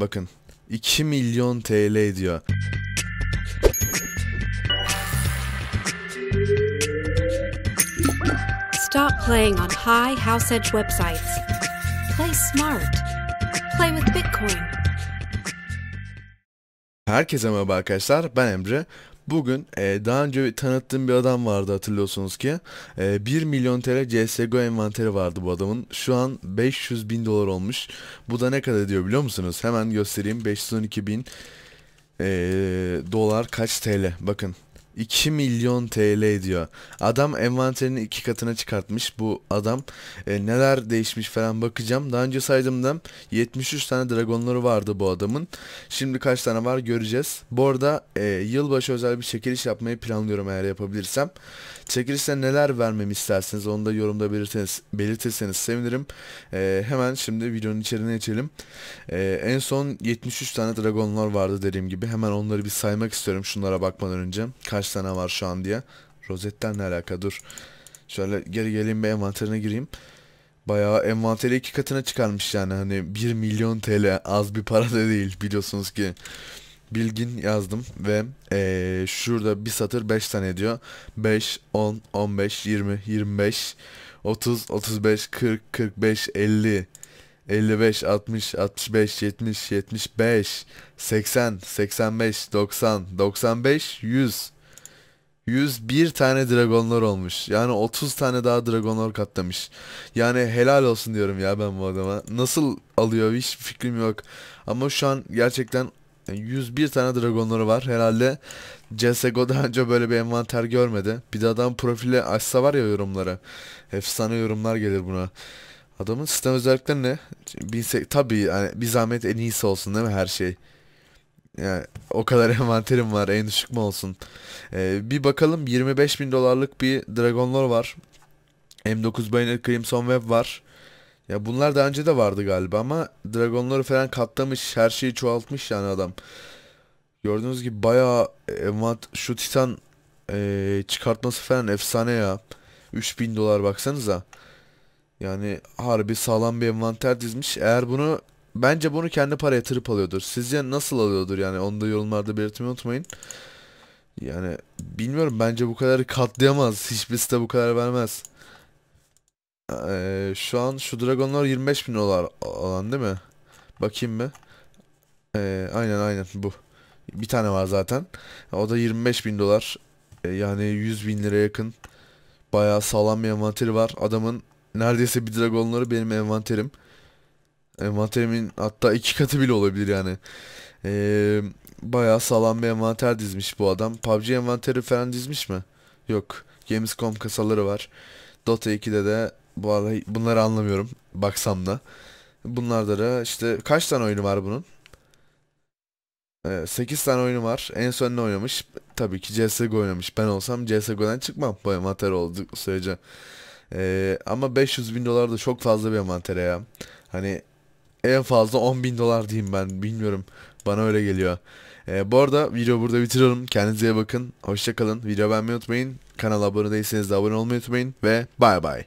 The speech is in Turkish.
Bakın 2 milyon TL diyor. Stop playing on high house edge websites. Play smart. Play with Bitcoin. Herkese merhaba arkadaşlar. Ben Emre. Bugün e, daha önce tanıttığım bir adam vardı hatırlıyorsunuz ki. E, 1 milyon TL CSGO envanteri vardı bu adamın. Şu an 500 bin dolar olmuş. Bu da ne kadar diyor biliyor musunuz? Hemen göstereyim. 512 bin e, dolar kaç TL? Bakın 2 milyon TL diyor. Adam envanterini iki katına çıkartmış bu adam. E, neler değişmiş falan bakacağım. Daha önce saydığımda 73 tane dragonları vardı bu adamın. Şimdi kaç tane var göreceğiz. Bu arada e, yılbaşı özel bir çekiliş yapmayı planlıyorum eğer yapabilirsem. Çekilişte neler vermemi isterseniz onu da yorumda belirteniz, belirtirseniz sevinirim. E, hemen şimdi videonun içeriğine geçelim. E, en son 73 tane dragonlar vardı dediğim gibi. Hemen onları bir saymak istiyorum şunlara bakmadan önce. Kaç kaç tane var şu an diye. Rozetten ne alaka dur. Şöyle geri geleyim bir envanterine gireyim. Bayağı envanteri iki katına çıkarmış yani hani 1 milyon TL az bir para da değil biliyorsunuz ki. Bilgin yazdım ve ee, şurada bir satır 5 tane diyor. 5, 10, 15, 20, 25, 30, 35, 40, 45, 50, 55, 60, 65, 70, 75, 80, 85, 90, 95, 100. 101 tane Dragonlar olmuş. Yani 30 tane daha Dragonlar katlamış. Yani helal olsun diyorum ya ben bu adama. Nasıl alıyor hiç fikrim yok. Ama şu an gerçekten 101 e, tane Dragonları var. Herhalde CSGO daha önce böyle bir envanter görmedi. Bir de adam profili açsa var ya yorumlara. Efsane yorumlar gelir buna. Adamın sistem özellikleri ne? Tabii yani bir zahmet en iyisi olsun değil mi her şey? Ya, o kadar envanterim var en düşük mü olsun. Ee, bir bakalım 25 bin dolarlık bir Dragon var. M9 Bayonet Crimson Web var. Ya bunlar daha önce de vardı galiba ama Dragon falan katlamış her şeyi çoğaltmış yani adam. Gördüğünüz gibi bayağı envant şu Titan e, çıkartması falan efsane ya. 3000 dolar baksanıza. Yani harbi sağlam bir envanter dizmiş. Eğer bunu bence bunu kendi para yatırıp alıyordur. Sizce nasıl alıyordur yani onu da yorumlarda belirtmeyi unutmayın. Yani bilmiyorum bence bu kadar katlayamaz. Hiçbir de bu kadar vermez. Ee, şu an şu dragonlar 25 bin dolar olan değil mi? Bakayım mı? Ee, aynen aynen bu. Bir tane var zaten. O da 25 bin dolar. Ee, yani 100 bin lira yakın. Bayağı sağlam bir envanteri var. Adamın neredeyse bir dragonları benim envanterim envanterimin hatta iki katı bile olabilir yani. Ee, bayağı sağlam bir envanter dizmiş bu adam. PUBG envanteri falan dizmiş mi? Yok. Gamescom kasaları var. Dota 2'de de bu arada bunları anlamıyorum baksam da. Bunlarda da işte kaç tane oyunu var bunun? Ee, 8 tane oyunu var. En son ne oynamış? Tabii ki CSGO oynamış. Ben olsam CSGO'dan çıkmam bu envanter oldu sürece. Ee, ama 500 bin dolar da çok fazla bir envantere ya. Hani en fazla 10 bin dolar diyeyim ben bilmiyorum. Bana öyle geliyor. Ee, bu arada video burada bitiriyorum. Kendinize iyi bakın. Hoşçakalın. Video beğenmeyi unutmayın. Kanala abone değilseniz de abone olmayı unutmayın. Ve bay bay.